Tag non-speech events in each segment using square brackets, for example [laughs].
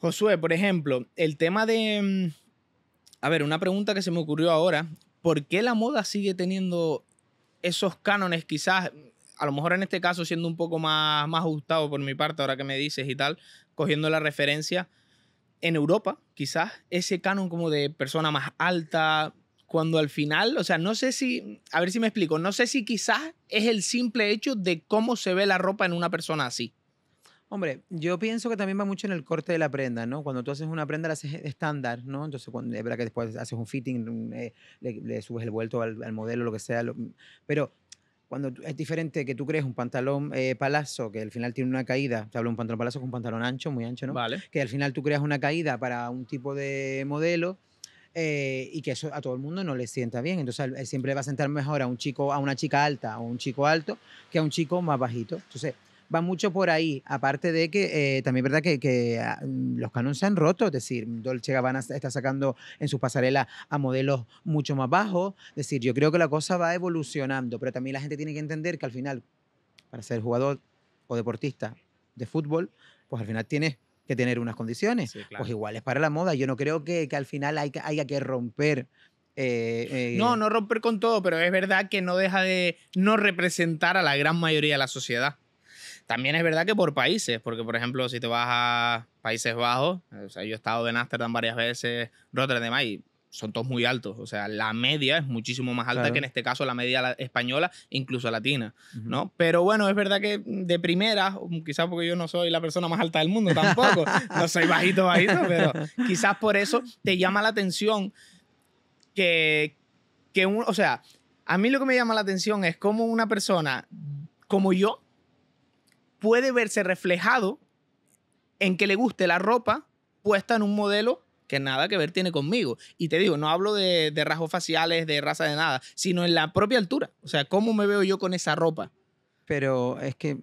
Josué, por ejemplo, el tema de... Mm, a ver, una pregunta que se me ocurrió ahora. ¿Por qué la moda sigue teniendo esos cánones quizás a lo mejor en este caso siendo un poco más, más ajustado por mi parte, ahora que me dices y tal, cogiendo la referencia, en Europa quizás ese canon como de persona más alta, cuando al final, o sea, no sé si, a ver si me explico, no sé si quizás es el simple hecho de cómo se ve la ropa en una persona así. Hombre, yo pienso que también va mucho en el corte de la prenda, ¿no? Cuando tú haces una prenda la haces estándar, ¿no? Entonces, cuando, es verdad que después haces un fitting, mm, eh, le, subes el vuelto al, modelo, lo que sea. Mm, pero cuando es diferente que tú crees un pantalón eh, palazo, que al final tiene una caída, te hablo de un pantalón palazo con un pantalón ancho, muy ancho, ¿no? Vale. Que al final tú creas una caída para un tipo de modelo eh, y que eso a todo el mundo no le sienta bien. Entonces, siempre va a sentar mejor a un chico, a una chica alta o un chico alto que a un chico más bajito. Entonces, va mucho por ahí. Aparte de que eh, también es verdad que, ah, mm, los canones se han roto, es decir, Dolce Gabbana está sacando en sus pasarelas a modelos mucho más bajos. Es decir, yo creo que la cosa va evolucionando, pero también la gente tiene que entender que al final, para ser jugador o deportista de fútbol, pues al final tienes que tener unas condiciones, pues iguales para la moda. Yo no creo que, al final haya que romper eh, eh, No, no romper con todo, pero es verdad que no deja de no representar a la gran mayoría de la sociedad. También es verdad que por países, porque por ejemplo, si te vas a Países Bajos, o sea, yo he estado en Ámsterdam varias veces, Rotterdam, y son todos muy altos. O sea, la media es muchísimo más alta que en este caso la media española, incluso latina, ¿no? Pero bueno, es verdad que de primera, mm, quizás porque yo no soy la persona más alta del mundo tampoco, [laughs] no soy bajito, bajito, pero quizás por eso te llama la atención que, que un, o sea, a mí lo que me llama la atención es cómo una persona como yo, puede verse reflejado en que le guste la ropa puesta en un modelo que nada que ver tiene conmigo. Y te digo, no hablo de, rasgos faciales, de raza, de nada, sino en la propia altura. O sea, ¿cómo me veo yo con esa ropa? pero es que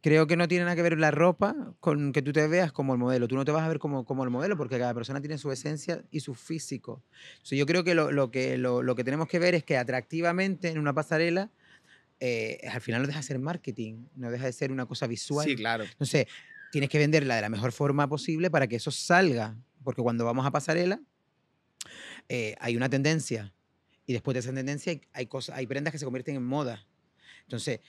creo que no tiene nada que ver la ropa con que tú te veas como el modelo. Tú no te vas a ver como, el modelo porque cada persona tiene su esencia y su físico. yo creo que, lo, que lo, lo, que tenemos que ver es que atractivamente en una pasarela eh, al final no deja de ser marketing, no deja de ser una cosa visual. Sí, claro. Entonces, tienes que venderla de la mejor forma posible para que eso salga, porque cuando vamos a pasarela, eh, hay una tendencia y después de esa tendencia hay, hay prendas que se convierten en moda. Entonces,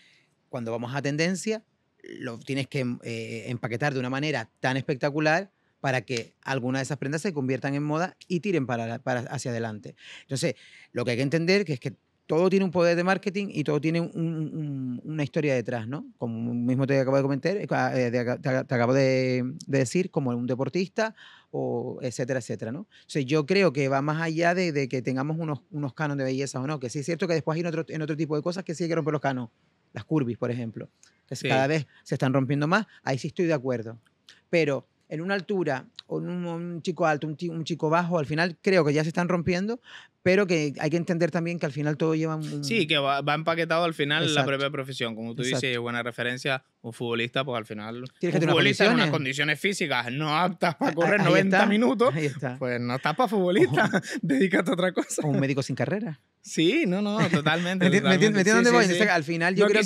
cuando vamos a tendencia, lo tienes que eh, empaquetar de una manera tan espectacular para que alguna de esas prendas se conviertan en moda y tiren para, hacia adelante. Entonces, lo que hay que entender que es que todo tiene un poder de marketing y todo tiene una historia detrás, ¿no? Como mismo te acabo de comentar, eh, ah, eh, te, acabo de, decir, como un deportista, o etcétera, etcétera, ¿no? O sea, yo creo que va más allá de, que tengamos unos, unos canos de belleza o no, que sí es cierto que después hay en otro, en otro tipo de cosas que sí hay que romper los canos, las curvis, por ejemplo, que cada vez se están rompiendo más, ahí sí estoy de acuerdo, pero en una altura, o un, chico alto, un, chico bajo, al final creo que ya se están rompiendo, pero que hay que entender también que al final todo lleva... Un... Sí, que va, empaquetado al final la propia profesión. Como tú dices, buena referencia, un futbolista, pues al final... un futbolista en unas condiciones físicas no aptas para correr 90 minutos, pues no estás para futbolista, [laughs] [laughs] dedícate a otra cosa. O un médico sin carrera. Sí, no, no, [laughs] totalmente. ¿Me entiendes dónde voy? al final yo creo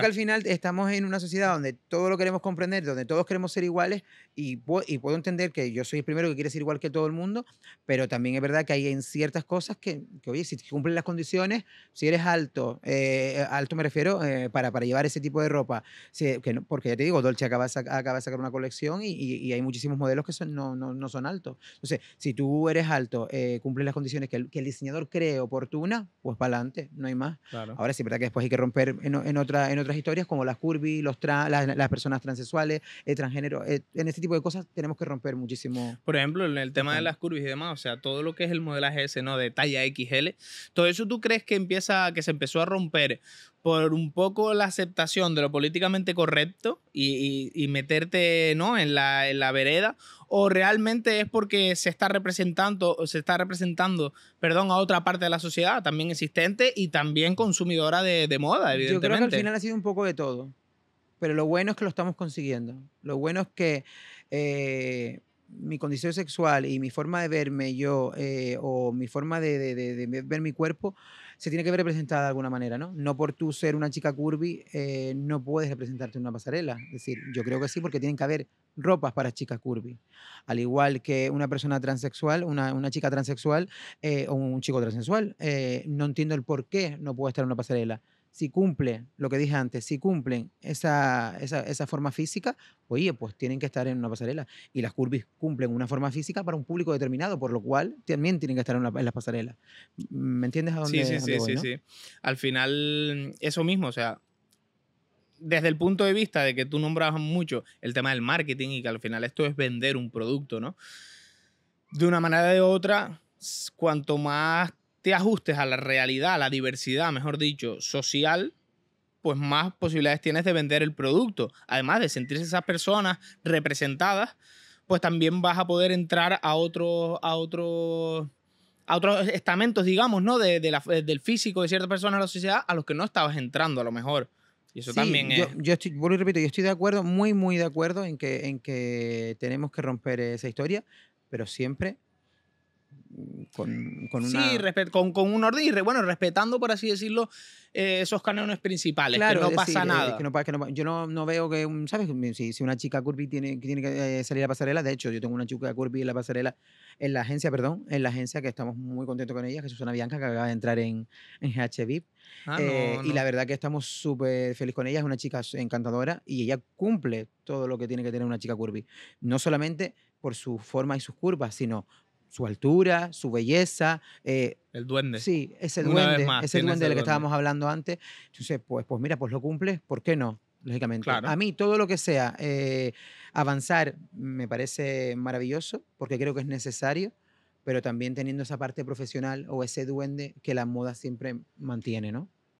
que al final estamos en una sociedad donde todo lo queremos comprender, donde todos queremos ser iguales y, puedo entender que yo soy el primero que quiere ser igual que todo el mundo, pero también es verdad que hay en ciertas cosas que, oye, si cumplen las condiciones, si eres alto, eh, alto me refiero eh, para, para llevar ese tipo de ropa, que porque ya te digo, Dolce acaba, acaba de sacar una colección y, hay muchísimos modelos que son, no, son altos. Entonces, si tú eres alto, eh, cumples las condiciones que el diseñador cree eh, oportuna, pues para adelante, no hay más. Ahora sí, verdad que después hay que romper en, otra, en otras historias como las curvy, los las, personas transexuales, el eh, transgénero, eh, en este tipo de cosas tenemos que romper muchísimo. Por ejemplo, en el tema de las curvy y demás, o sea, todo lo que es el modelaje ese, ¿no? De talla XL, todo eso tú crees que empieza, que se empezó a romper por un poco la aceptación de lo políticamente correcto y, meterte ¿no? en, la, vereda, o realmente es porque se está representando, se está representando perdón, a otra parte de la sociedad, también existente y también consumidora de, moda, evidentemente. Yo creo que al final ha sido un poco de todo, pero lo bueno es que lo estamos consiguiendo. Lo bueno es que eh, mi condición sexual y mi forma de verme yo eh, o mi forma de, ver mi cuerpo se tiene que ver representada de alguna manera, ¿no? No por tú ser una chica curvy eh, no puedes representarte en una pasarela. Es decir, yo creo que sí porque tienen que haber ropas para chicas curvy. Al igual que una persona transexual, una, chica transexual eh, o un chico transexual. no entiendo el por qué no puedo estar en una pasarela si cumple lo que dije antes, si cumplen esa, forma física, oye, pues tienen que estar en una pasarela. Y las curvis cumplen una forma física para un público determinado, por lo cual también tienen que estar en, las pasarelas. ¿Me entiendes a dónde, sí, sí, sí, sí, Al final, eso mismo, o sea, desde el punto de vista de que tú nombrabas mucho el tema del marketing y que al final esto es vender un producto, ¿no? De una manera o de otra, cuanto más te ajustes a la realidad, a la diversidad, mejor dicho, social, pues más posibilidades tienes de vender el producto. Además de sentirse esas personas representadas, pues también vas a poder entrar a otros, a otros, a otros estamentos, digamos, ¿no? De, del físico de ciertas personas en la sociedad a los que no estabas entrando a lo mejor. Y eso también Yo, repito, yo estoy de acuerdo, muy, muy de acuerdo en que, en que tenemos que romper esa historia, pero siempre con, con, un orden y, bueno, respetando, por así decirlo, eh, esos canones principales, claro, eh, que no pasa nada. yo no, veo que, ¿sabes? Si, una chica curvy tiene, tiene que eh, salir a pasarela, de hecho, yo tengo una chica curvy en la pasarela, en la agencia, perdón, en la agencia que estamos muy contentos con ella, que es Susana Bianca, que acaba de entrar en, en GHVIP. Ah, y la verdad que estamos súper felices con ella. Es una chica encantadora y ella cumple todo lo que tiene que tener una chica curvy. No solamente por su forma y sus curvas, sino su altura, su belleza. Eh, el duende. Sí, ese el duende, ese duende del que estábamos hablando antes. Entonces, pues, pues mira, pues lo cumples, ¿por qué no? Lógicamente. A mí todo lo que sea eh, avanzar me parece maravilloso porque creo que es necesario, pero también teniendo esa parte profesional o ese duende que la moda siempre mantiene, ¿no?